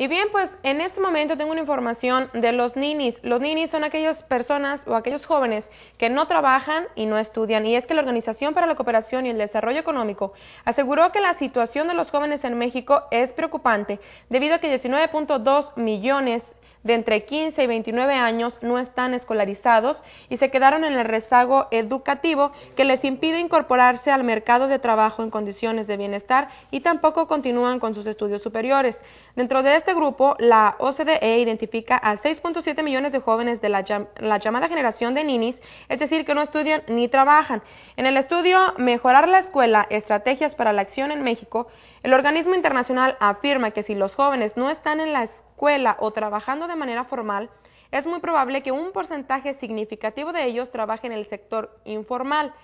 Y bien, pues en este momento tengo una información de los ninis. Los ninis son aquellas personas o aquellos jóvenes que no trabajan y no estudian. Y es que la Organización para la Cooperación y el Desarrollo Económico aseguró que la situación de los jóvenes en México es preocupante debido a que 19.2 millones de entre 15 y 29 años no están escolarizados y se quedaron en el rezago educativo que les impide incorporarse al mercado de trabajo en condiciones de bienestar y tampoco continúan con sus estudios superiores. Dentro de este grupo, la OCDE identifica a 6.7 millones de jóvenes de la, llamada generación de ninis, es decir, que no estudian ni trabajan. En el estudio Mejorar la escuela, estrategias para la acción en México, el organismo internacional afirma que si los jóvenes no están en la escuela o trabajando de manera formal, es muy probable que un porcentaje significativo de ellos trabaje en el sector informal.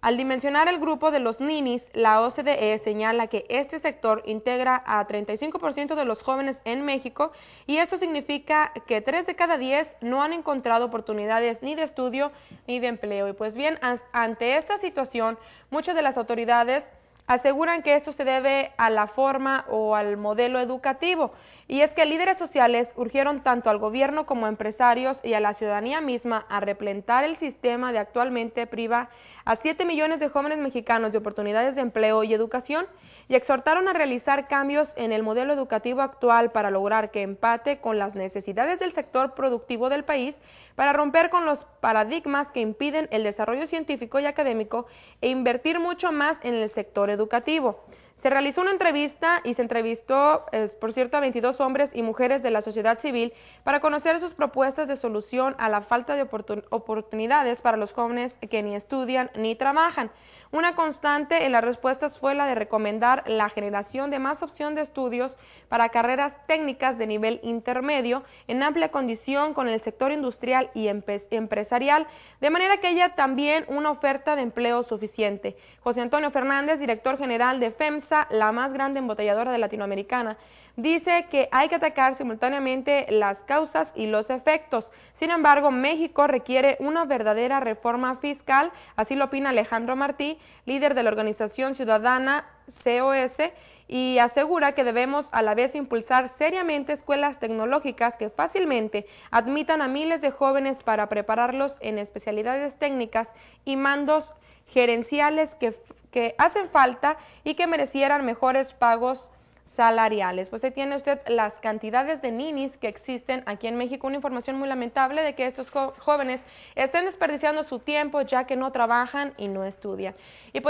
Al dimensionar el grupo de los ninis, la OCDE señala que este sector integra a 35% de los jóvenes en México y esto significa que 3 de cada 10 no han encontrado oportunidades ni de estudio ni de empleo. Y pues bien, ante esta situación, muchas de las autoridades aseguran que esto se debe a la forma o al modelo educativo. Y es que líderes sociales urgieron tanto al gobierno como a empresarios y a la ciudadanía misma a replantar el sistema de actualmente priva a 7 millones de jóvenes mexicanos de oportunidades de empleo y educación y exhortaron a realizar cambios en el modelo educativo actual para lograr que empate con las necesidades del sector productivo del país para romper con los paradigmas que impiden el desarrollo científico y académico e invertir mucho más en el sector educativo educativo. Se realizó una entrevista y se entrevistó, es, por cierto, a 22 hombres y mujeres de la sociedad civil para conocer sus propuestas de solución a la falta de oportunidades para los jóvenes que ni estudian ni trabajan. Una constante en las respuestas fue la de recomendar la generación de más opción de estudios para carreras técnicas de nivel intermedio en amplia condición con el sector industrial y empresarial, de manera que haya también una oferta de empleo suficiente. José Antonio Fernández, director general de FEMS, la más grande embotelladora de latinoamericana, dice que hay que atacar simultáneamente las causas y los efectos. Sin embargo, México requiere una verdadera reforma fiscal, así lo opina Alejandro Martí, líder de la organización ciudadana COS, y asegura que debemos a la vez impulsar seriamente escuelas tecnológicas que fácilmente admitan a miles de jóvenes para prepararlos en especialidades técnicas y mandos gerenciales que que hacen falta y que merecieran mejores pagos salariales. Pues ahí tiene usted las cantidades de ninis que existen aquí en México. Una información muy lamentable de que estos jóvenes estén desperdiciando su tiempo ya que no trabajan y no estudian. Y pues